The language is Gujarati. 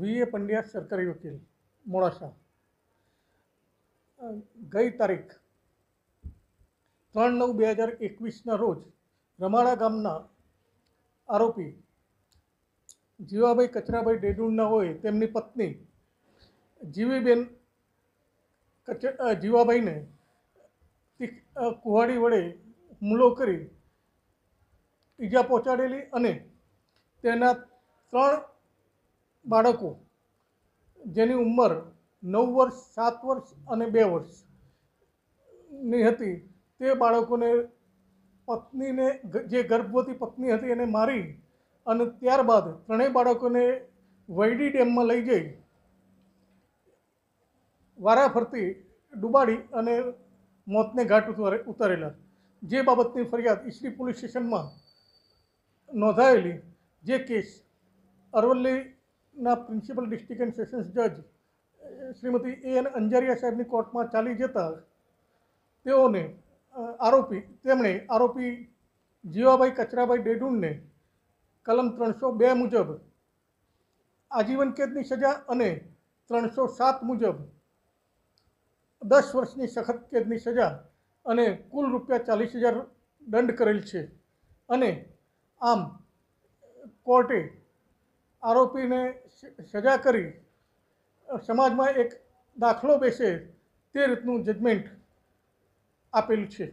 વી એ પંડ્યા સરકારી વકીલ મોડાસા ગઈ તારીખ ત્રણ નવ બે હજાર એકવીસના રોજ રમાડા ગામના આરોપી જીવાભાઈ કચરાભાઈ ડેડુણના હોય તેમની પત્ની જીવીબેન કચ જીવાભાઈને કુહાડી વડે હુમલો કરી ઈજા પહોંચાડેલી અને તેના ત્રણ બાળકો જેની ઉંમર નવ વર્ષ સાત વર્ષ અને બે વર્ષની હતી તે બાળકોને પત્નીને જે ગર્ભવતી પત્ની હતી એને મારી અને ત્યારબાદ ત્રણેય બાળકોને વૈડી ડેમમાં લઈ જઈ વારાફરતી ડૂબાડી અને મોતને ઘાટ ઉતારે ઉતારેલા જે બાબતની ફરિયાદ ઈસરી પોલીસ સ્ટેશનમાં નોંધાયેલી જે કેસ અરવલ્લી ના પ્રિન્સિપલ ડિસ્ટ્રિક્ટ એન્ડ સેશન્સ જજ શ્રીમતી એ એન અંજારિયા સાહેબની કોર્ટમાં ચાલી જતા તેઓને આરોપી તેમણે આરોપી જીવાભાઈ કચરાભાઈ ડેડુનને કલમ ત્રણસો બે મુજબ આજીવન કેદની સજા અને ત્રણસો સાત મુજબ દસ વર્ષની સખત કેદની સજા અને કુલ રૂપિયા ચાલીસ હજાર દંડ કરેલ છે અને આમ કોર્ટે આરોપીને સજા કરી સમાજમાં એક દાખલો બેસે તે રીતનું જજમેન્ટ આપેલ છે